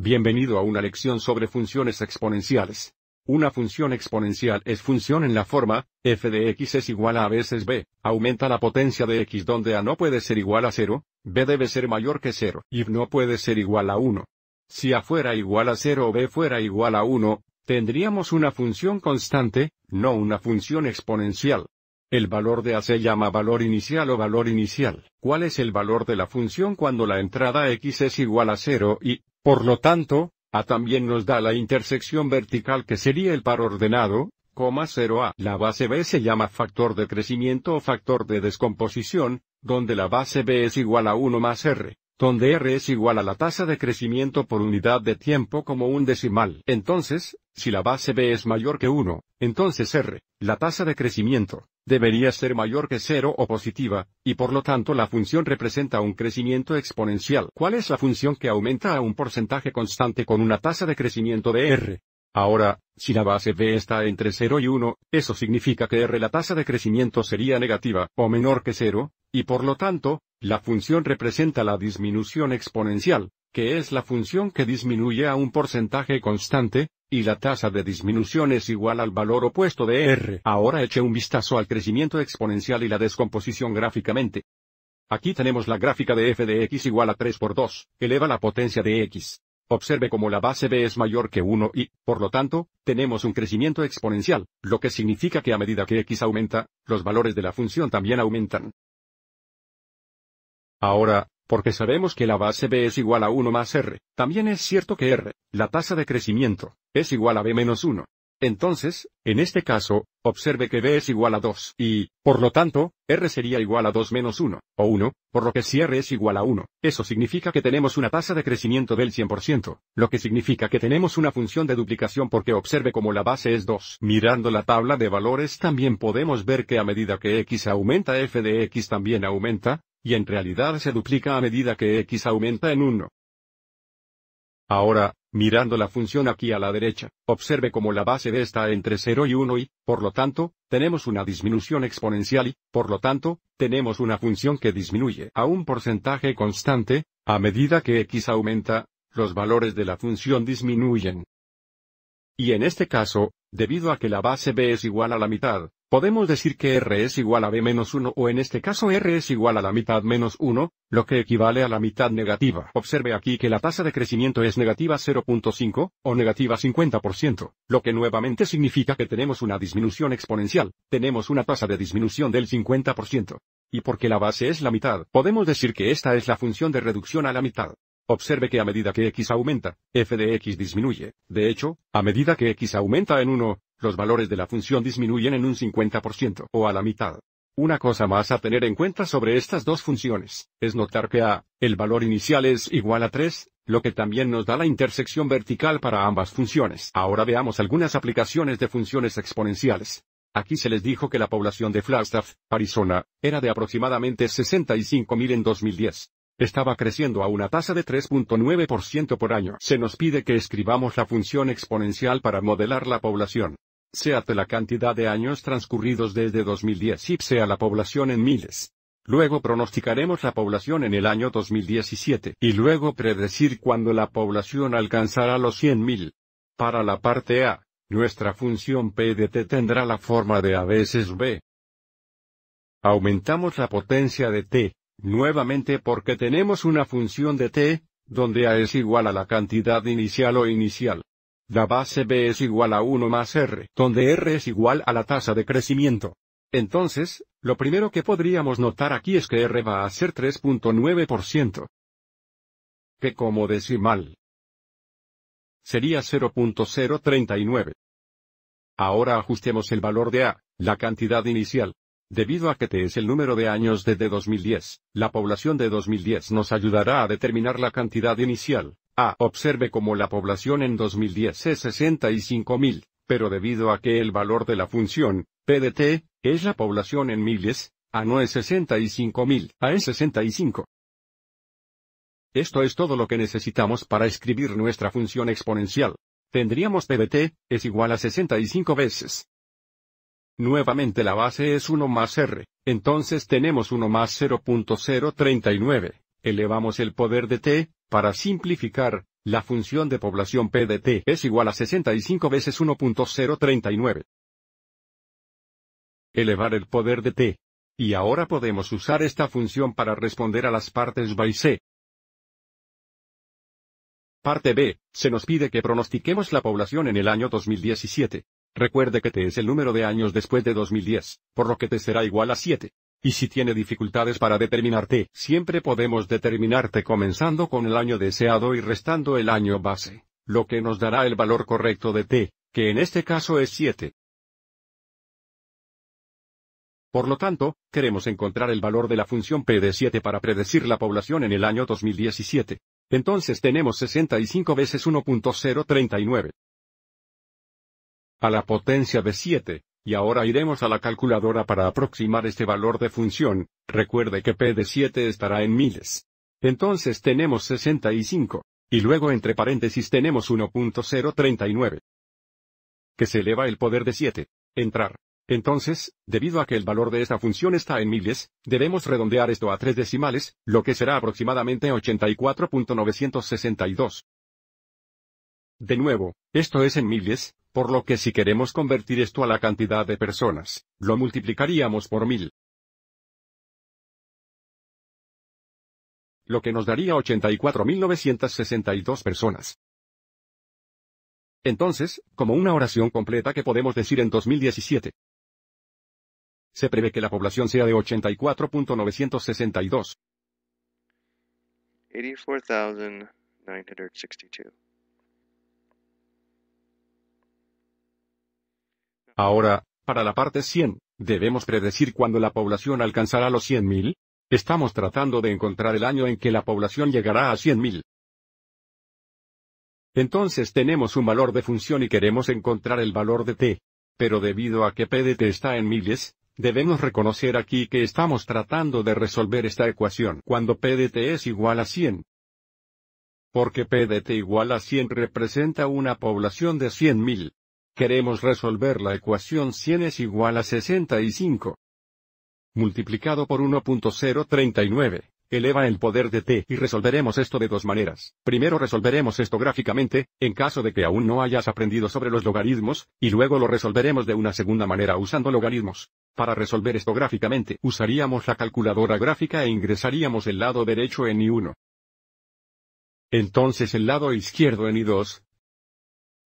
Bienvenido a una lección sobre funciones exponenciales. Una función exponencial es función en la forma, f de x es igual a a veces b, aumenta la potencia de x donde a no puede ser igual a 0, b debe ser mayor que 0 y no puede ser igual a 1. Si a fuera igual a 0 o b fuera igual a 1, tendríamos una función constante, no una función exponencial. El valor de a se llama valor inicial o valor inicial. ¿Cuál es el valor de la función cuando la entrada x es igual a 0 y por lo tanto, A también nos da la intersección vertical que sería el par ordenado, 0A. La base B se llama factor de crecimiento o factor de descomposición, donde la base B es igual a 1 más R, donde R es igual a la tasa de crecimiento por unidad de tiempo como un decimal. Entonces, si la base B es mayor que 1, entonces R, la tasa de crecimiento, debería ser mayor que cero o positiva, y por lo tanto la función representa un crecimiento exponencial. ¿Cuál es la función que aumenta a un porcentaje constante con una tasa de crecimiento de r? Ahora, si la base b está entre 0 y 1, eso significa que r la tasa de crecimiento sería negativa o menor que 0, y por lo tanto, la función representa la disminución exponencial que es la función que disminuye a un porcentaje constante, y la tasa de disminución es igual al valor opuesto de R. Ahora eche un vistazo al crecimiento exponencial y la descomposición gráficamente. Aquí tenemos la gráfica de f de x igual a 3 por 2, eleva la potencia de x. Observe cómo la base b es mayor que 1 y, por lo tanto, tenemos un crecimiento exponencial, lo que significa que a medida que x aumenta, los valores de la función también aumentan. Ahora, porque sabemos que la base B es igual a 1 más R, también es cierto que R, la tasa de crecimiento, es igual a B menos 1. Entonces, en este caso, observe que B es igual a 2, y, por lo tanto, R sería igual a 2 menos 1, o 1, por lo que si R es igual a 1, eso significa que tenemos una tasa de crecimiento del 100%, lo que significa que tenemos una función de duplicación porque observe como la base es 2. Mirando la tabla de valores también podemos ver que a medida que X aumenta F de X también aumenta, y en realidad se duplica a medida que x aumenta en 1. Ahora, mirando la función aquí a la derecha, observe cómo la base de está entre 0 y 1 y, por lo tanto, tenemos una disminución exponencial y, por lo tanto, tenemos una función que disminuye a un porcentaje constante, a medida que x aumenta, los valores de la función disminuyen. Y en este caso, debido a que la base b es igual a la mitad, Podemos decir que R es igual a B menos 1 o en este caso R es igual a la mitad menos 1, lo que equivale a la mitad negativa. Observe aquí que la tasa de crecimiento es negativa 0.5, o negativa 50%, lo que nuevamente significa que tenemos una disminución exponencial, tenemos una tasa de disminución del 50%. Y porque la base es la mitad, podemos decir que esta es la función de reducción a la mitad. Observe que a medida que x aumenta, f de x disminuye. De hecho, a medida que x aumenta en 1, los valores de la función disminuyen en un 50% o a la mitad. Una cosa más a tener en cuenta sobre estas dos funciones, es notar que a, el valor inicial es igual a 3, lo que también nos da la intersección vertical para ambas funciones. Ahora veamos algunas aplicaciones de funciones exponenciales. Aquí se les dijo que la población de Flagstaff, Arizona, era de aproximadamente 65.000 en 2010. Estaba creciendo a una tasa de 3.9% por año. Se nos pide que escribamos la función exponencial para modelar la población. Seate la cantidad de años transcurridos desde 2010 y sea la población en miles. Luego pronosticaremos la población en el año 2017 y luego predecir cuándo la población alcanzará los 100.000. Para la parte A, nuestra función P de T tendrá la forma de A veces B. Aumentamos la potencia de T, nuevamente porque tenemos una función de T, donde A es igual a la cantidad inicial o inicial. La base B es igual a 1 más R, donde R es igual a la tasa de crecimiento. Entonces, lo primero que podríamos notar aquí es que R va a ser 3.9%. Que como decimal sería 0.039. Ahora ajustemos el valor de A, la cantidad inicial. Debido a que T es el número de años desde 2010, la población de 2010 nos ayudará a determinar la cantidad inicial, a. observe como la población en 2010 es 65.000, pero debido a que el valor de la función, PDT, es la población en miles, A no es 65.000, A es 65. Esto es todo lo que necesitamos para escribir nuestra función exponencial. Tendríamos PDT, es igual a 65 veces. Nuevamente la base es 1 más R, entonces tenemos 1 más 0.039. Elevamos el poder de T, para simplificar, la función de población P de T es igual a 65 veces 1.039. Elevar el poder de T. Y ahora podemos usar esta función para responder a las partes by C. Parte B, se nos pide que pronostiquemos la población en el año 2017. Recuerde que T es el número de años después de 2010, por lo que T será igual a 7. Y si tiene dificultades para determinar t, siempre podemos determinarte comenzando con el año deseado y restando el año base, lo que nos dará el valor correcto de t, que en este caso es 7. Por lo tanto, queremos encontrar el valor de la función p de 7 para predecir la población en el año 2017. Entonces tenemos 65 veces 1.039 a la potencia de 7, y ahora iremos a la calculadora para aproximar este valor de función, recuerde que p de 7 estará en miles. Entonces tenemos 65, y luego entre paréntesis tenemos 1.039, que se eleva el poder de 7. Entrar. Entonces, debido a que el valor de esta función está en miles, debemos redondear esto a tres decimales, lo que será aproximadamente 84.962. De nuevo, esto es en miles, por lo que si queremos convertir esto a la cantidad de personas, lo multiplicaríamos por mil. Lo que nos daría 84.962 personas. Entonces, como una oración completa que podemos decir en 2017. Se prevé que la población sea de 84.962. 84.962. Ahora, para la parte 100, ¿debemos predecir cuándo la población alcanzará los 100.000? Estamos tratando de encontrar el año en que la población llegará a 100.000. Entonces tenemos un valor de función y queremos encontrar el valor de t. Pero debido a que p de está en miles, debemos reconocer aquí que estamos tratando de resolver esta ecuación cuando p de es igual a 100. Porque p de igual a 100 representa una población de 100.000. Queremos resolver la ecuación 100 es igual a 65. Multiplicado por 1.039. Eleva el poder de t y resolveremos esto de dos maneras. Primero resolveremos esto gráficamente, en caso de que aún no hayas aprendido sobre los logaritmos, y luego lo resolveremos de una segunda manera usando logaritmos. Para resolver esto gráficamente, usaríamos la calculadora gráfica e ingresaríamos el lado derecho en I1. Entonces el lado izquierdo en I2,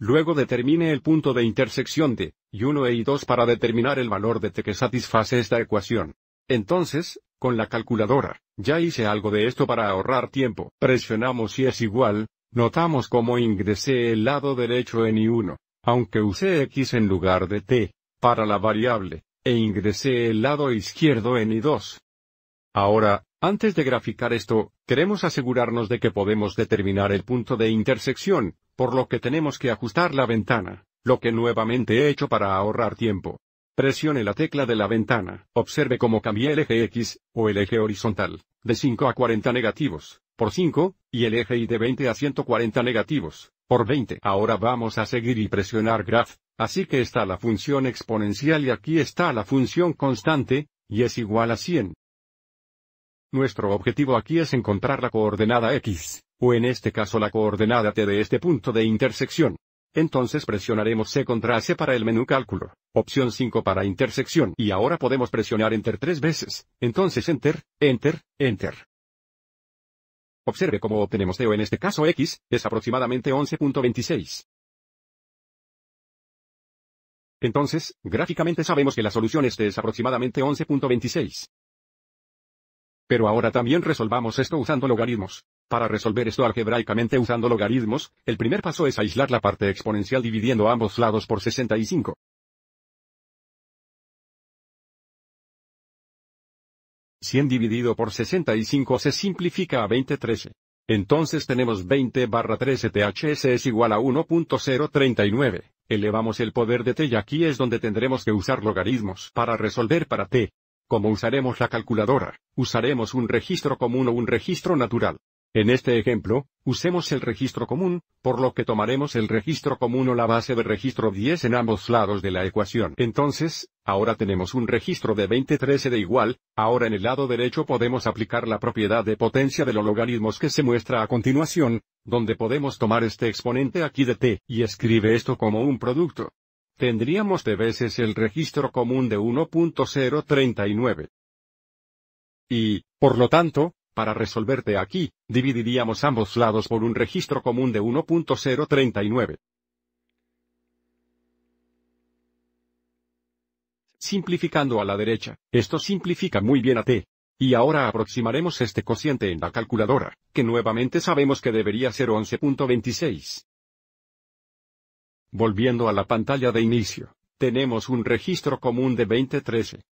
Luego determine el punto de intersección de y1 e y2 para determinar el valor de t que satisface esta ecuación. Entonces, con la calculadora, ya hice algo de esto para ahorrar tiempo. Presionamos y es igual, notamos cómo ingresé el lado derecho en y1, aunque usé x en lugar de t, para la variable, e ingresé el lado izquierdo en y2. Ahora, antes de graficar esto, queremos asegurarnos de que podemos determinar el punto de intersección, por lo que tenemos que ajustar la ventana, lo que nuevamente he hecho para ahorrar tiempo. Presione la tecla de la ventana, observe cómo cambié el eje X, o el eje horizontal, de 5 a 40 negativos, por 5, y el eje Y de 20 a 140 negativos, por 20. Ahora vamos a seguir y presionar graph, así que está la función exponencial y aquí está la función constante, y es igual a 100. Nuestro objetivo aquí es encontrar la coordenada X o en este caso la coordenada t de este punto de intersección. Entonces presionaremos C contra C para el menú cálculo, opción 5 para intersección y ahora podemos presionar Enter tres veces, entonces Enter, Enter, Enter. Observe cómo obtenemos o en este caso X, es aproximadamente 11.26. Entonces, gráficamente sabemos que la solución este es aproximadamente 11.26. Pero ahora también resolvamos esto usando logaritmos. Para resolver esto algebraicamente usando logaritmos, el primer paso es aislar la parte exponencial dividiendo ambos lados por 65. 100 dividido por 65 se simplifica a 2013. Entonces tenemos 20 barra 13 THS es igual a 1.039. Elevamos el poder de t y aquí es donde tendremos que usar logaritmos para resolver para t como usaremos la calculadora, usaremos un registro común o un registro natural. En este ejemplo, usemos el registro común, por lo que tomaremos el registro común o la base de registro 10 en ambos lados de la ecuación. Entonces, ahora tenemos un registro de 2013 de igual, ahora en el lado derecho podemos aplicar la propiedad de potencia de los logaritmos que se muestra a continuación, donde podemos tomar este exponente aquí de t, y escribe esto como un producto tendríamos de veces el registro común de 1.039. Y, por lo tanto, para resolverte aquí, dividiríamos ambos lados por un registro común de 1.039. Simplificando a la derecha, esto simplifica muy bien a t. Y ahora aproximaremos este cociente en la calculadora, que nuevamente sabemos que debería ser 11.26. Volviendo a la pantalla de inicio, tenemos un registro común de 2013.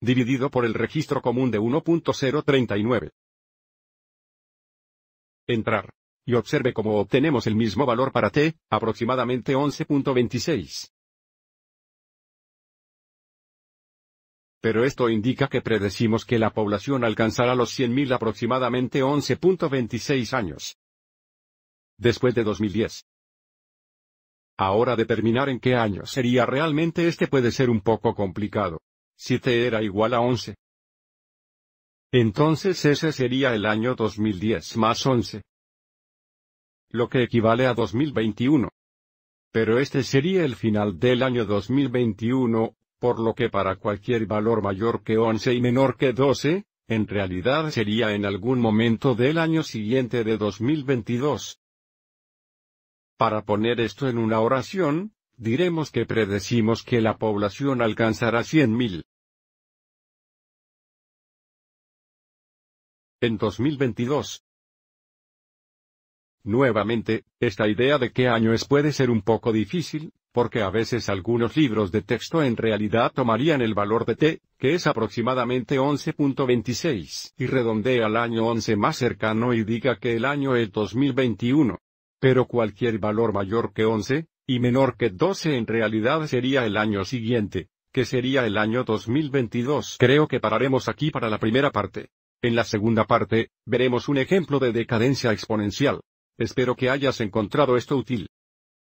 Dividido por el registro común de 1.039. Entrar. Y observe cómo obtenemos el mismo valor para t, aproximadamente 11.26. pero esto indica que predecimos que la población alcanzará los 100.000 aproximadamente 11.26 años después de 2010. Ahora determinar en qué año sería realmente este puede ser un poco complicado. Si T era igual a 11. Entonces ese sería el año 2010 más 11. Lo que equivale a 2021. Pero este sería el final del año 2021, por lo que para cualquier valor mayor que 11 y menor que 12, en realidad sería en algún momento del año siguiente de 2022. Para poner esto en una oración, diremos que predecimos que la población alcanzará 100.000. En 2022. Nuevamente, esta idea de qué año es puede ser un poco difícil, porque a veces algunos libros de texto en realidad tomarían el valor de t, que es aproximadamente 11.26, y redondea al año 11 más cercano y diga que el año es 2021 pero cualquier valor mayor que 11, y menor que 12 en realidad sería el año siguiente, que sería el año 2022. Creo que pararemos aquí para la primera parte. En la segunda parte, veremos un ejemplo de decadencia exponencial. Espero que hayas encontrado esto útil.